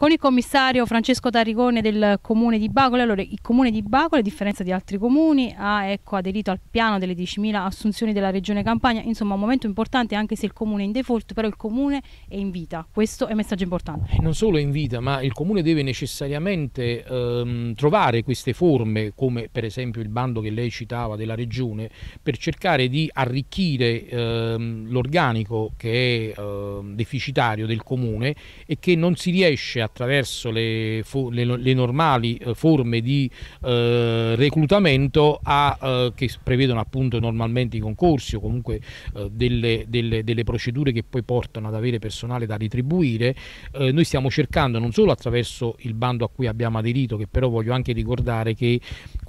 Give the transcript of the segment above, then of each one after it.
con il commissario Francesco Tarrigone del comune di Bacole. Allora, il comune di Bacole, a differenza di altri comuni, ha ecco, aderito al piano delle 10.000 assunzioni della regione Campania. Insomma, un momento importante anche se il comune è in default, però il comune è in vita. Questo è un messaggio importante. Non solo è in vita, ma il comune deve necessariamente ehm, trovare queste forme, come per esempio il bando che lei citava della regione, per cercare di arricchire ehm, l'organico che è ehm, deficitario del comune e che non si riesce a attraverso le, le, le normali eh, forme di eh, reclutamento a, eh, che prevedono appunto normalmente i concorsi o comunque eh, delle, delle, delle, procedure che poi portano ad avere personale da ritribuire, eh, noi stiamo cercando non solo attraverso il bando a cui abbiamo aderito, che però voglio anche ricordare che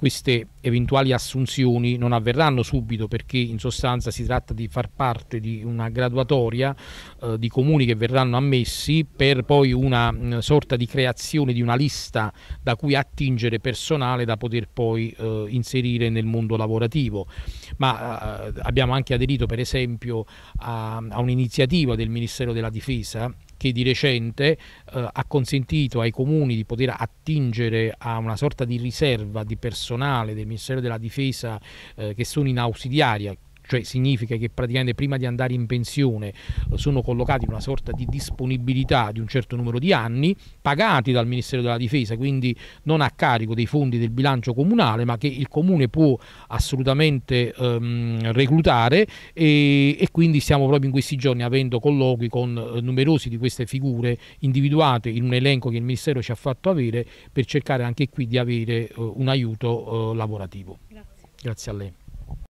queste eventuali assunzioni non avverranno subito perché in sostanza si tratta di far parte di una graduatoria eh, di comuni che verranno ammessi per poi una mh, mm, sorta di creazione di una lista da cui attingere personale da poter poi eh, inserire nel mondo lavorativo. Ma eh, abbiamo anche aderito per esempio a, a un'iniziativa del Ministero della Difesa che di recente eh, ha consentito ai comuni di poter attingere a una sorta di riserva di personale del Ministero della Difesa eh, che sono in ausiliaria cioè significa che praticamente prima di andare in pensione eh, sono collocati in una sorta di disponibilità di un certo numero di anni, pagati dal Ministero della Difesa, quindi non a carico dei fondi del bilancio comunale, ma che il comune può assolutamente ehm, reclutare e, e, quindi stiamo proprio in questi giorni avendo colloqui con eh, numerosi di queste figure individuate in un elenco che il Ministero ci ha fatto avere per cercare anche qui di avere eh, un aiuto eh, lavorativo. Grazie. Grazie a lei.